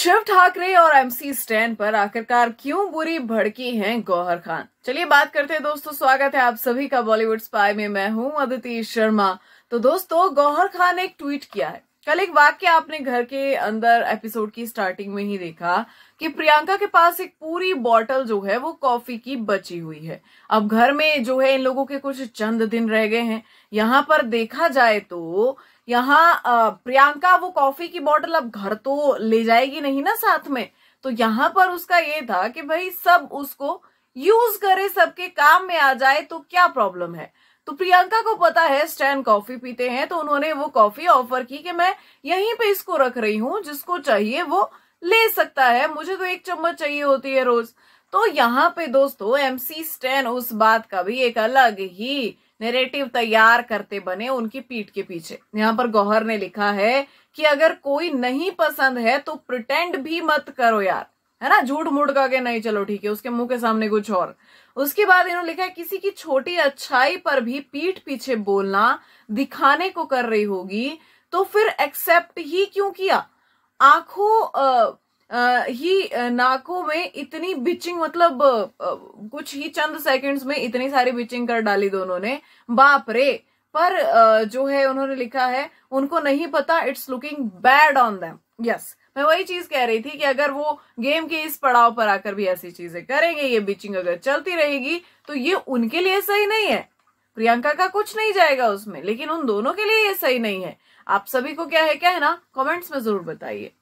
शिव ठाकरे और MC stand पर आखिरकार क्यों बुरी भड़की हैं गौहर खान चलिए बात करते हैं दोस्तों स्वागत है आप सभी का बॉलीवुड स्पाई में मैं हूं अदिति शर्मा तो दोस्तों गौहर खान ने एक ट्वीट किया है कल एक वाक्य आपने घर के अंदर एपिसोड की स्टार्टिंग में ही देखा कि प्रियंका के पास एक पूरी बॉटल जो है वो कॉफी की बची हुई है अब घर में जो है इन लोगों के कुछ चंद दिन रह गए हैं यहाँ पर देखा जाए तो यहाँ प्रियंका वो कॉफी की बॉटल अब घर तो ले जाएगी नहीं ना साथ में तो यहाँ पर उसका ये था कि भाई सब उसको यूज करे सबके काम में आ जाए तो क्या प्रॉब्लम है तो प्रियंका को पता है स्टैन कॉफी पीते हैं तो उन्होंने वो कॉफी ऑफर की कि मैं यहीं पे इसको रख रही हूँ जिसको चाहिए वो ले सकता है मुझे तो एक चम्मच चाहिए होती है रोज तो यहाँ पे दोस्तों एमसी स्टैन उस बात का भी एक अलग ही नेरेटिव तैयार करते बने उनकी पीठ के पीछे यहाँ पर गौहर ने लिखा है कि अगर कोई नहीं पसंद है तो प्रिटेंड भी मत करो यार है ना झूठ मूठ का के नहीं चलो ठीक है उसके मुंह के सामने कुछ और उसके बाद इन्होंने लिखा है किसी की छोटी अच्छाई पर भी पीठ पीछे बोलना दिखाने को कर रही होगी तो फिर एक्सेप्ट ही क्यों किया आंखों ही नाकों में इतनी बिचिंग मतलब आ, कुछ ही चंद सेकंड्स में इतनी सारी बिचिंग कर डाली दोनों ने बाप रे पर आ, जो है उन्होंने लिखा है उनको नहीं पता it's looking bad on them yes मैं वही चीज कह रही थी कि अगर वो गेम के इस पड़ाव पर आकर भी ऐसी चीजें करेंगे ये बिचिंग अगर चलती रहेगी तो ये उनके लिए सही नहीं है प्रियंका का कुछ नहीं जाएगा उसमें लेकिन उन दोनों के लिए ये सही नहीं है आप सभी को क्या है क्या है ना कमेंट्स में जरूर बताइए